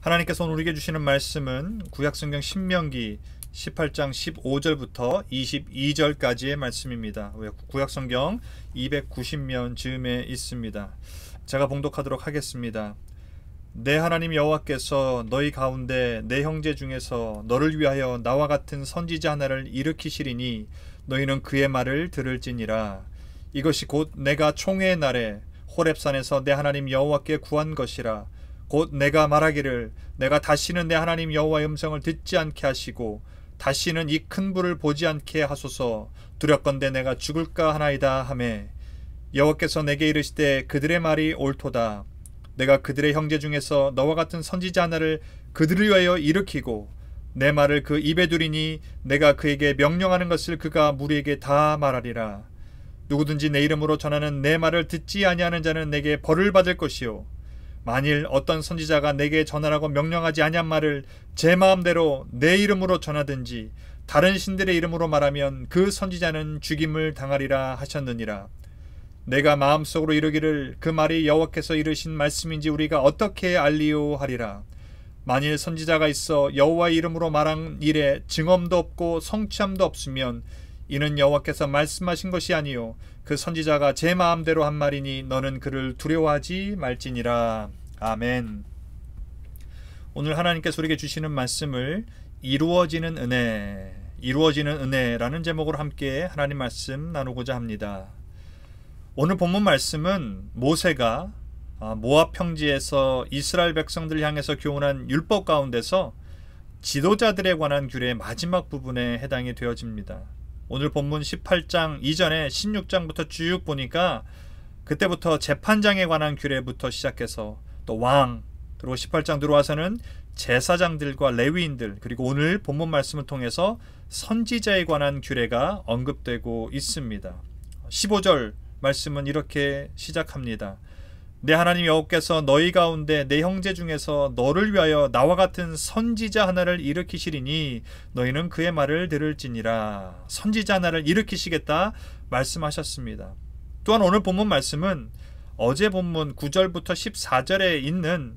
하나님께서 우리에게 주시는 말씀은 구약성경 신명기 18장 15절부터 22절까지의 말씀입니다. 구약성경 290면 즈음에 있습니다. 제가 봉독하도록 하겠습니다. 내 하나님 여호와께서 너희 가운데 내 형제 중에서 너를 위하여 나와 같은 선지자 하나를 일으키시리니 너희는 그의 말을 들을지니라 이것이 곧 내가 총회의 날에 호랩산에서내 하나님 여호와께 구한 것이라 곧 내가 말하기를 내가 다시는 내 하나님 여호와의 음성을 듣지 않게 하시고 다시는 이 큰 불을 보지 않게 하소서 두렵건대 내가 죽을까 하나이다 하매 여호와께서 내게 이르시되 그들의 말이 옳도다 내가 그들의 형제 중에서 너와 같은 선지자 하나를 그들을 위하여 일으키고 내 말을 그 입에 두리니 내가 그에게 명령하는 것을 그가 무리에게 다 말하리라 누구든지 내 이름으로 전하는 내 말을 듣지 아니하는 자는 내게 벌을 받을 것이요 만일 어떤 선지자가 내게 전하라고 명령하지 아니한 말을 제 마음대로 내 이름으로 전하든지 다른 신들의 이름으로 말하면 그 선지자는 죽임을 당하리라 하셨느니라. 내가 마음속으로 이르기를 그 말이 여호와께서 이르신 말씀인지 우리가 어떻게 알리오 하리라. 만일 선지자가 있어 여호와 이름으로 말한 일에 증언도 없고 성취함도 없으면 이는 여호와께서 말씀하신 것이 아니요 그 선지자가 제 마음대로 한 말이니 너는 그를 두려워하지 말지니라. 아멘. 오늘 하나님께서 우리에게 주시는 말씀을 이루어지는 은혜, 이루어지는 은혜라는 제목으로 함께 하나님 말씀 나누고자 합니다. 오늘 본문 말씀은 모세가 아, 모압 평지에서 이스라엘 백성들을 향해서 교훈한 율법 가운데서 지도자들에 관한 규례의 마지막 부분에 해당이 되어집니다. 오늘 본문 18장 이전에 16장부터 쭉 보니까 그때부터 재판장에 관한 규례부터 시작해서 또 왕, 그리고 18장 들어와서는 제사장들과 레위인들, 그리고 오늘 본문 말씀을 통해서 선지자에 관한 규례가 언급되고 있습니다. 15절 말씀은 이렇게 시작합니다. 내 하나님 여호께서 너희 가운데 내 형제 중에서 너를 위하여 나와 같은 선지자 하나를 일으키시리니 너희는 그의 말을 들을지니라 선지자 하나를 일으키시겠다 말씀하셨습니다. 또한 오늘 본문 말씀은 어제 본문 9절부터 14절에 있는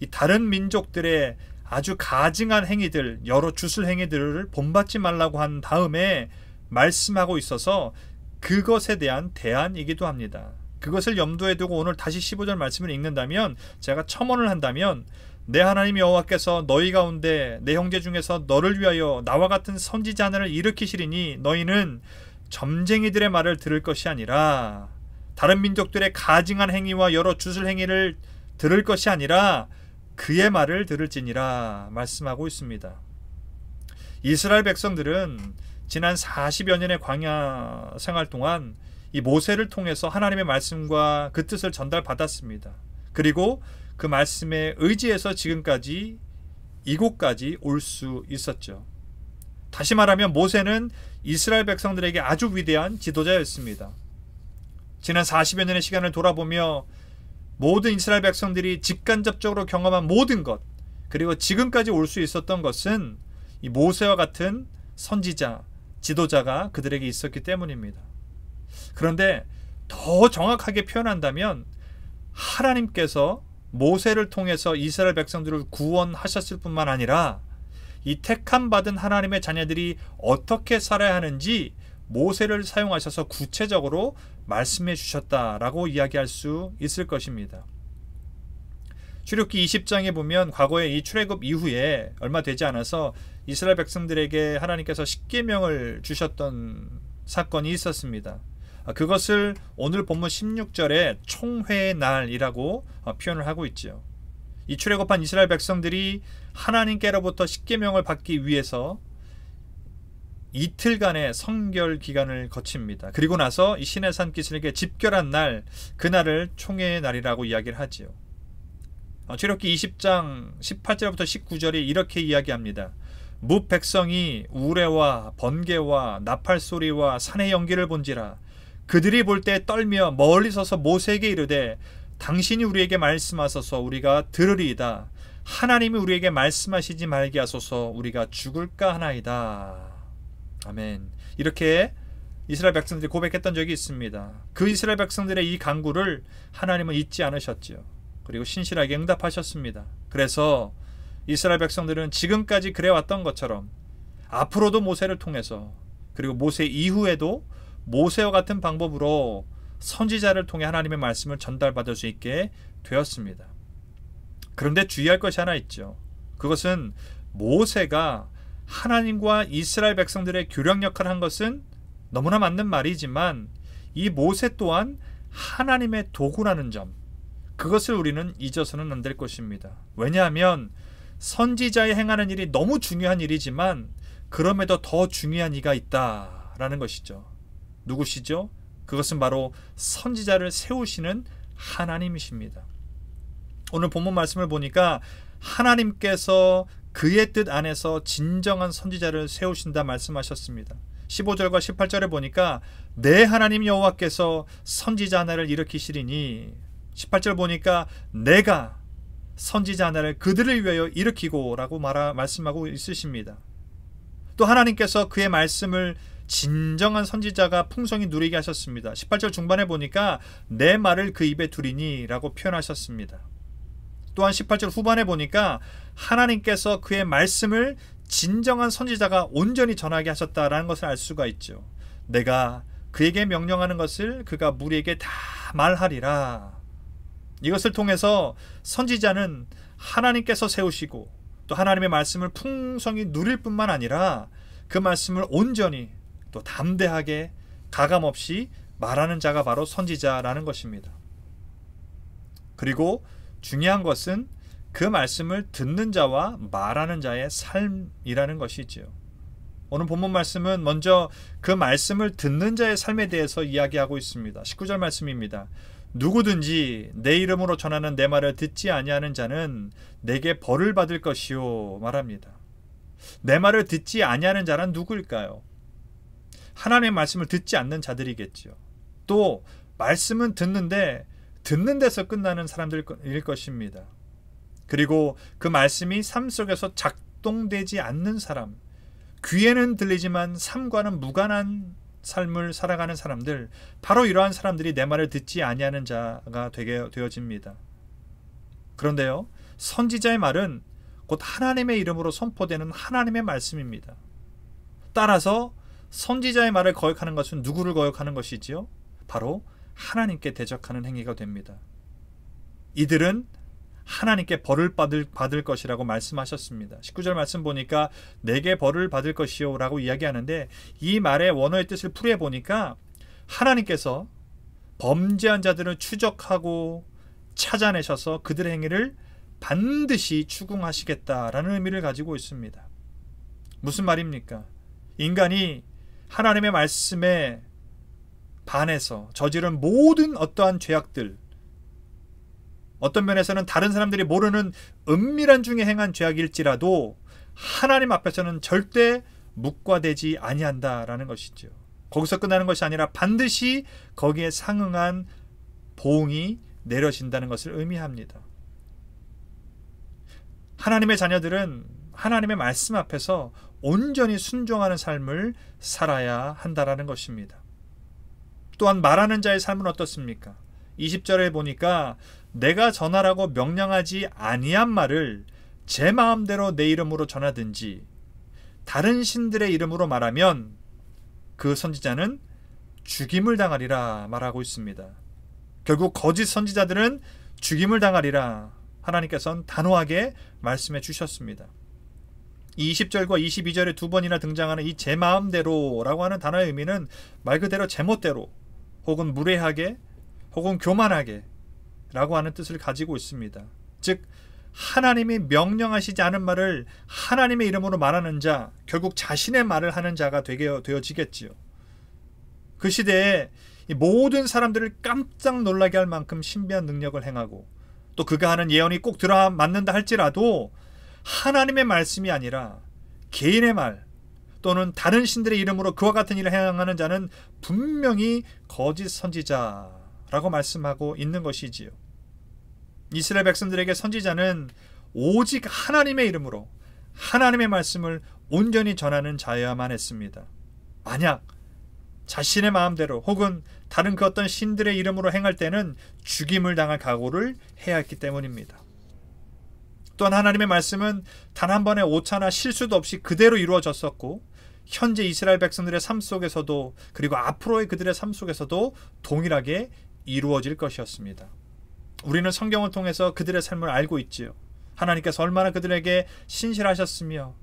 이 다른 민족들의 아주 가증한 행위들, 여러 주술 행위들을 본받지 말라고 한 다음에 말씀하고 있어서 그것에 대한 대안이기도 합니다. 그것을 염두에 두고 오늘 다시 15절 말씀을 읽는다면 제가 첨언을 한다면 내 하나님 여호와께서 너희 가운데 내 형제 중에서 너를 위하여 나와 같은 선지자 하나를 일으키시리니 너희는 점쟁이들의 말을 들을 것이 아니라 다른 민족들의 가증한 행위와 여러 주술 행위를 들을 것이 아니라 그의 말을 들을지니라 말씀하고 있습니다. 이스라엘 백성들은 지난 40여 년의 광야 생활 동안 이 모세를 통해서 하나님의 말씀과 그 뜻을 전달받았습니다. 그리고 그 말씀에 의지해서 지금까지 이곳까지 올 수 있었죠. 다시 말하면 모세는 이스라엘 백성들에게 아주 위대한 지도자였습니다. 지난 40여 년의 시간을 돌아보며 모든 이스라엘 백성들이 직간접적으로 경험한 모든 것, 그리고 지금까지 올 수 있었던 것은 모세와 같은 선지자, 지도자가 그들에게 있었기 때문입니다. 그런데 더 정확하게 표현한다면 하나님께서 모세를 통해서 이스라엘 백성들을 구원하셨을 뿐만 아니라 이 택함 받은 하나님의 자녀들이 어떻게 살아야 하는지 모세를 사용하셔서 구체적으로 말씀해 주셨다라고 이야기할 수 있을 것입니다. 출애굽기 20장에 보면 과거에 이 출애굽 이후에 얼마 되지 않아서 이스라엘 백성들에게 하나님께서 십계명을 주셨던 사건이 있었습니다. 아, 그것을 오늘 본문 16절에 총회의 날이라고 어, 표현을 하고 있지요. 이 출애굽한 이스라엘 백성들이 하나님께로부터 십계명을 받기 위해서 이틀간의 성결 기간을 거칩니다. 그리고 나서 이 시내산 기슬에게 집결한 날, 그날을 총회의 날이라고 이야기를 하지요. 어, 출애굽기 20장 18절부터 19절이 이렇게 이야기합니다. 무 백성이 우레와 번개와 나팔 소리와 산의 연기를 본지라 그들이 볼 때 떨며 멀리 서서 모세에게 이르되 당신이 우리에게 말씀하소서 우리가 들으리이다. 하나님이 우리에게 말씀하시지 말게 하소서 우리가 죽을까 하나이다. 아멘. 이렇게 이스라엘 백성들이 고백했던 적이 있습니다. 그 이스라엘 백성들의 이 간구를 하나님은 잊지 않으셨지요. 그리고 신실하게 응답하셨습니다. 그래서 이스라엘 백성들은 지금까지 그래왔던 것처럼 앞으로도 모세를 통해서 그리고 모세 이후에도 모세와 같은 방법으로 선지자를 통해 하나님의 말씀을 전달받을 수 있게 되었습니다. 그런데 주의할 것이 하나 있죠. 그것은 모세가 하나님과 이스라엘 백성들의 교량 역할을 한 것은 너무나 맞는 말이지만 이 모세 또한 하나님의 도구라는 점 그것을 우리는 잊어서는 안 될 것입니다. 왜냐하면 선지자의 행하는 일이 너무 중요한 일이지만 그럼에도 더 중요한 이가 있다라는 것이죠. 누구시죠? 그것은 바로 선지자를 세우시는 하나님이십니다. 오늘 본문 말씀을 보니까 하나님께서 그의 뜻 안에서 진정한 선지자를 세우신다 말씀하셨습니다. 15절과 18절에 보니까 내 하나님 여호와께서 선지자 하나를 일으키시리니 18절 보니까 내가 선지자 하나를 그들을 위하여 일으키고라고 말하, 말씀하고 있으십니다. 또 하나님께서 그의 말씀을 진정한 선지자가 풍성히 누리게 하셨습니다. 18절 중반에 보니까 내 말을 그 입에 두리니라고 표현하셨습니다. 또한 18절 후반에 보니까 하나님께서 그의 말씀을 진정한 선지자가 온전히 전하게 하셨다라는 것을 알 수가 있죠. 내가 그에게 명령하는 것을 그가 무리에게 다 말하리라. 이것을 통해서 선지자는 하나님께서 세우시고 또 하나님의 말씀을 풍성히 누릴 뿐만 아니라 그 말씀을 온전히 또 담대하게 가감 없이 말하는 자가 바로 선지자라는 것입니다. 그리고 중요한 것은 그 말씀을 듣는 자와 말하는 자의 삶이라는 것이지요. 오늘 본문 말씀은 먼저 그 말씀을 듣는 자의 삶에 대해서 이야기하고 있습니다. 19절 말씀입니다. 누구든지 내 이름으로 전하는 내 말을 듣지 아니하는 자는 내게 벌을 받을 것이요 말합니다. 내 말을 듣지 아니하는 자란 누구일까요? 하나님의 말씀을 듣지 않는 자들이겠지요. 또 말씀은 듣는데 듣는 데서 끝나는 사람들일 것입니다. 그리고 그 말씀이 삶 속에서 작동되지 않는 사람, 귀에는 들리지만 삶과는 무관한 삶을 살아가는 사람들, 바로 이러한 사람들이 내 말을 듣지 아니하는 자가 되게 되어집니다. 그런데요, 선지자의 말은 곧 하나님의 이름으로 선포되는 하나님의 말씀입니다. 따라서 선지자의 말을 거역하는 것은 누구를 거역하는 것이지요? 바로 하나님께 대적하는 행위가 됩니다. 이들은 하나님께 벌을 받을, 받을 것이라고 말씀하셨습니다. 19절 말씀 보니까 내게 벌을 받을 것이요 라고 이야기하는데 이 말의 원어의 뜻을 풀이해 보니까 하나님께서 범죄한 자들을 추적하고 찾아내셔서 그들의 행위를 반드시 추궁하시겠다라는 의미를 가지고 있습니다. 무슨 말입니까? 인간이 하나님의 말씀에 반해서 저지른 모든 어떠한 죄악들 어떤 면에서는 다른 사람들이 모르는 은밀한 중에 행한 죄악일지라도 하나님 앞에서는 절대 묵과되지 아니한다라는 것이죠. 거기서 끝나는 것이 아니라 반드시 거기에 상응한 보응이 내려진다는 것을 의미합니다. 하나님의 자녀들은 하나님의 말씀 앞에서 온전히 순종하는 삶을 살아야 한다라는 것입니다. 또한 말하는 자의 삶은 어떻습니까? 20절에 보니까 내가 전하라고 명령하지 아니한 말을 제 마음대로 내 이름으로 전하든지 다른 신들의 이름으로 말하면 그 선지자는 죽임을 당하리라 말하고 있습니다. 결국 거짓 선지자들은 죽임을 당하리라 하나님께서는 단호하게 말씀해 주셨습니다. 20절과 22절에 두 번이나 등장하는 이 제 마음대로라고 하는 단어의 의미는 말 그대로 제멋대로 혹은 무례하게 혹은 교만하게 라고 하는 뜻을 가지고 있습니다. 즉 하나님이 명령하시지 않은 말을 하나님의 이름으로 말하는 자, 결국 자신의 말을 하는 자가 되게 되어지겠지요. 그 시대에 모든 사람들을 깜짝 놀라게 할 만큼 신비한 능력을 행하고 또 그가 하는 예언이 꼭 들어 맞는다 할지라도 하나님의 말씀이 아니라 개인의 말 또는 다른 신들의 이름으로 그와 같은 일을 행하는 자는 분명히 거짓 선지자라고 말씀하고 있는 것이지요. 이스라엘 백성들에게 선지자는 오직 하나님의 이름으로 하나님의 말씀을 온전히 전하는 자여야만 했습니다. 만약 자신의 마음대로 혹은 다른 그 어떤 신들의 이름으로 행할 때는 죽임을 당할 각오를 해야 했기 때문입니다. 또한 하나님의 말씀은 단 한 번의 오차나 실수도 없이 그대로 이루어졌었고 현재 이스라엘 백성들의 삶 속에서도 그리고 앞으로의 그들의 삶 속에서도 동일하게 이루어질 것이었습니다. 우리는 성경을 통해서 그들의 삶을 알고 있지요. 하나님께서 얼마나 그들에게 신실하셨으며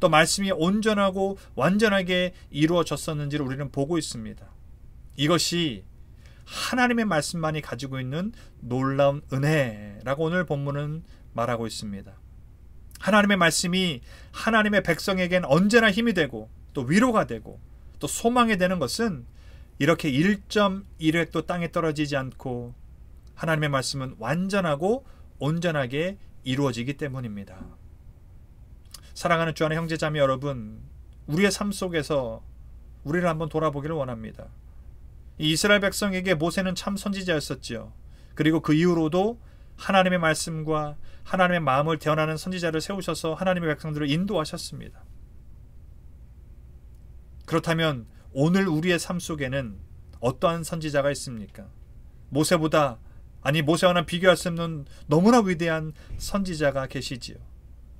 또 말씀이 온전하고 완전하게 이루어졌었는지를 우리는 보고 있습니다. 이것이 하나님의 말씀만이 가지고 있는 놀라운 은혜라고 오늘 본문은 말하고 있습니다. 하나님의 말씀이 하나님의 백성에겐 언제나 힘이 되고 또 위로가 되고 또 소망이 되는 것은 이렇게 1.1획도 땅에 떨어지지 않고 하나님의 말씀은 완전하고 온전하게 이루어지기 때문입니다. 사랑하는 주안의 형제자매 여러분, 우리의 삶 속에서 우리를 한번 돌아보기를 원합니다. 이스라엘 백성에게 모세는 참 선지자였었지요. 그리고 그 이후로도 하나님의 말씀과 하나님의 마음을 대언하는 선지자를 세우셔서 하나님의 백성들을 인도하셨습니다. 그렇다면 오늘 우리의 삶 속에는 어떠한 선지자가 있습니까? 모세보다 아니 모세와는 비교할 수 없는 너무나 위대한 선지자가 계시지요.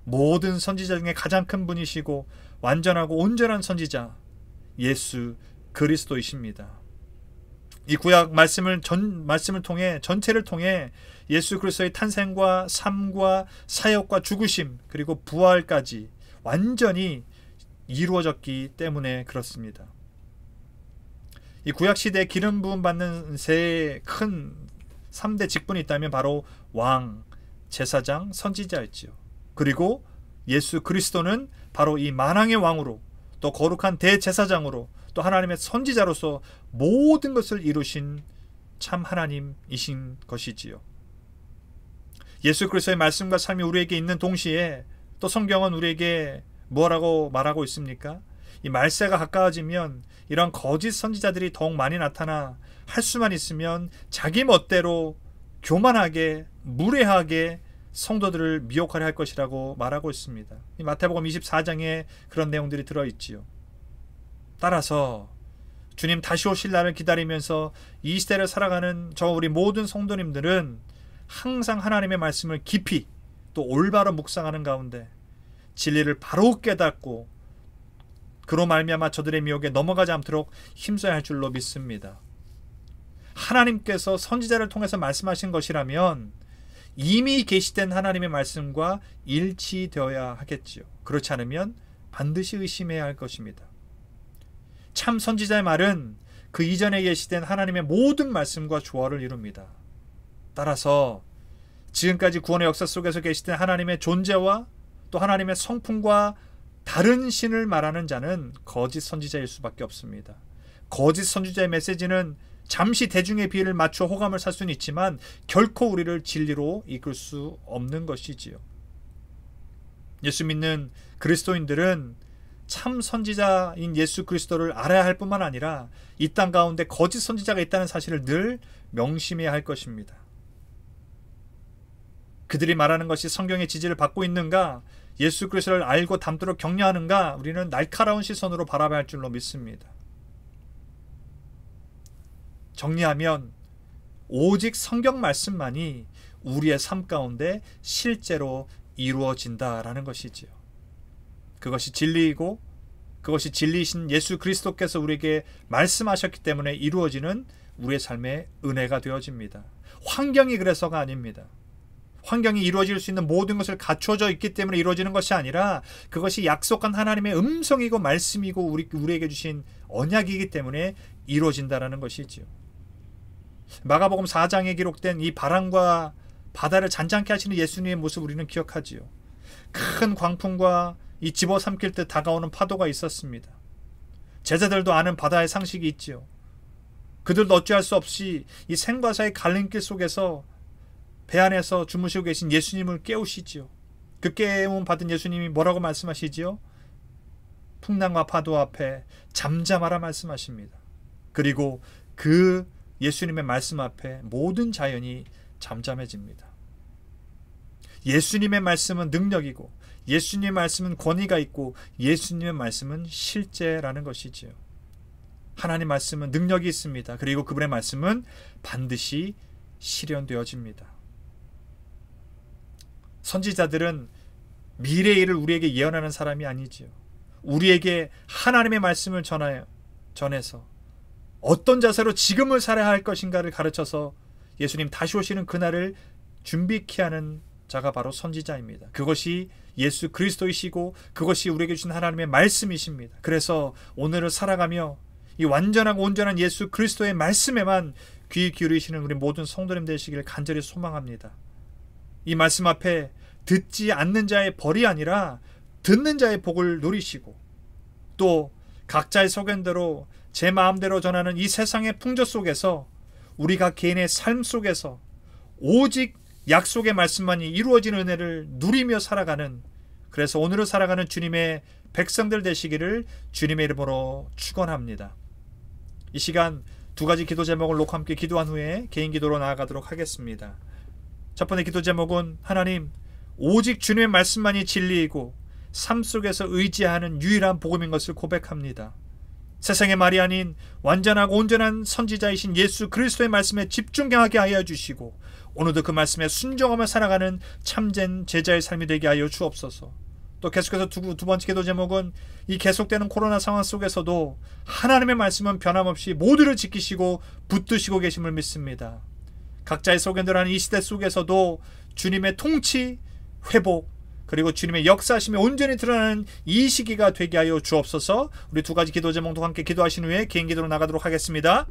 모든 선지자 중에 가장 큰 분이시고 완전하고 온전한 선지자 예수 그리스도이십니다. 이 구약 말씀을 전 말씀을 통해 전체를 통해 예수 그리스도의 탄생과 삶과 사역과 죽으심 그리고 부활까지 완전히 이루어졌기 때문에 그렇습니다. 이 구약 시대 기름 부음 받는 세 큰 3대 직분이 있다면 바로 왕, 제사장, 선지자였지요. 그리고 예수 그리스도는 바로 이 만왕의 왕으로 또 거룩한 대제사장으로 또 하나님의 선지자로서 모든 것을 이루신 참 하나님이신 것이지요. 예수 그리스도의 말씀과 삶이 우리에게 있는 동시에 또 성경은 우리에게 뭐라고 말하고 있습니까? 이 말세가 가까워지면 이런 거짓 선지자들이 더욱 많이 나타나 할 수만 있으면 자기 멋대로 교만하게 무례하게 성도들을 미혹하려 할 것이라고 말하고 있습니다. 이 마태복음 24장에 그런 내용들이 들어 있지요. 따라서 주님 다시 오실 날을 기다리면서 이 시대를 살아가는 저 우리 모든 성도님들은 항상 하나님의 말씀을 깊이 또 올바로 묵상하는 가운데 진리를 바로 깨닫고 그로 말미암아 저들의 미혹에 넘어가지 않도록 힘써야 할 줄로 믿습니다. 하나님께서 선지자를 통해서 말씀하신 것이라면 이미 계시된 하나님의 말씀과 일치되어야 하겠지요. 그렇지 않으면 반드시 의심해야 할 것입니다. 참 선지자의 말은 그 이전에 계시된 하나님의 모든 말씀과 조화를 이룹니다. 따라서 지금까지 구원의 역사 속에서 계시된 하나님의 존재와 또 하나님의 성품과 다른 신을 말하는 자는 거짓 선지자일 수밖에 없습니다. 거짓 선지자의 메시지는 잠시 대중의 비위를 맞춰 호감을 살 수는 있지만 결코 우리를 진리로 이끌 수 없는 것이지요. 예수 믿는 그리스도인들은 참 선지자인 예수 그리스도를 알아야 할 뿐만 아니라 이 땅 가운데 거짓 선지자가 있다는 사실을 늘 명심해야 할 것입니다. 그들이 말하는 것이 성경의 지지를 받고 있는가, 예수 그리스도를 알고 담도록 격려하는가, 우리는 날카로운 시선으로 바라봐야 할 줄로 믿습니다. 정리하면 오직 성경 말씀만이 우리의 삶 가운데 실제로 이루어진다라는 것이지요. 그것이 진리이고 그것이 진리이신 예수 그리스도께서 우리에게 말씀하셨기 때문에 이루어지는 우리의 삶의 은혜가 되어집니다. 환경이 그래서가 아닙니다. 환경이 이루어질 수 있는 모든 것을 갖춰져 있기 때문에 이루어지는 것이 아니라 그것이 약속한 하나님의 음성이고 말씀이고 우리, 우리에게 주신 언약이기 때문에 이루어진다라는 것이지요. 마가복음 4장에 기록된 이 바람과 바다를 잔잔케 하시는 예수님의 모습 우리는 기억하지요. 큰 광풍과 이 집어삼킬 듯 다가오는 파도가 있었습니다. 제자들도 아는 바다의 상식이 있지요. 그들도 어찌할 수 없이 이 생과사의 갈림길 속에서 배 안에서 주무시고 계신 예수님을 깨우시지요. 그 깨움 받은 예수님이 뭐라고 말씀하시지요? 풍랑과 파도 앞에 잠잠하라 말씀하십니다. 그리고 그 예수님의 말씀 앞에 모든 자연이 잠잠해집니다. 예수님의 말씀은 능력이고 예수님의 말씀은 권위가 있고 예수님의 말씀은 실제라는 것이지요. 하나님 말씀은 능력이 있습니다. 그리고 그분의 말씀은 반드시 실현되어집니다. 선지자들은 미래의 일을 우리에게 예언하는 사람이 아니지요. 우리에게 하나님의 말씀을 전하여 전해서 어떤 자세로 지금을 살아야 할 것인가를 가르쳐서 예수님 다시 오시는 그날을 준비케 하는 자가 바로 선지자입니다. 그것이 예수 그리스도이시고 그것이 우리에게 주신 하나님의 말씀이십니다. 그래서 오늘을 살아가며 이완전하 온전한 예수 그리스도의 말씀에만 귀 기울이시는 우리 모든 성도님 되시길 간절히 소망합니다. 이 말씀 앞에 듣지 않는 자의 벌이 아니라 듣는 자의 복을 누리시고 또 각자의 소견대로 제 마음대로 전하는 이 세상의 풍조 속에서 우리가 개인의 삶 속에서 오직 약속의 말씀만이 이루어지는 은혜를 누리며 살아가는 그래서 오늘을 살아가는 주님의 백성들 되시기를 주님의 이름으로 축원합니다. 이 시간 두 가지 기도 제목을 놓고 함께 기도한 후에 개인 기도로 나아가도록 하겠습니다. 첫 번째 기도 제목은 하나님 오직 주님의 말씀만이 진리이고 삶 속에서 의지하는 유일한 복음인 것을 고백합니다. 세상의 말이 아닌 완전하고 온전한 선지자이신 예수 그리스도의 말씀에 집중하게 하여 주시고 오늘도 그 말씀에 순종하며 살아가는 참된 제자의 삶이 되게 하여 주옵소서. 또 계속해서 두, 두 번째 기도 제목은 이 계속되는 코로나 상황 속에서도 하나님의 말씀은 변함없이 모두를 지키시고 붙드시고 계심을 믿습니다. 각자의 소견들하는 이 시대 속에서도 주님의 통치, 회복, 그리고 주님의 역사심이 온전히 드러나는 이 시기가 되게 하여 주옵소서 우리 두 가지 기도 제목도 함께 기도하신 후에 개인 기도로 나가도록 하겠습니다.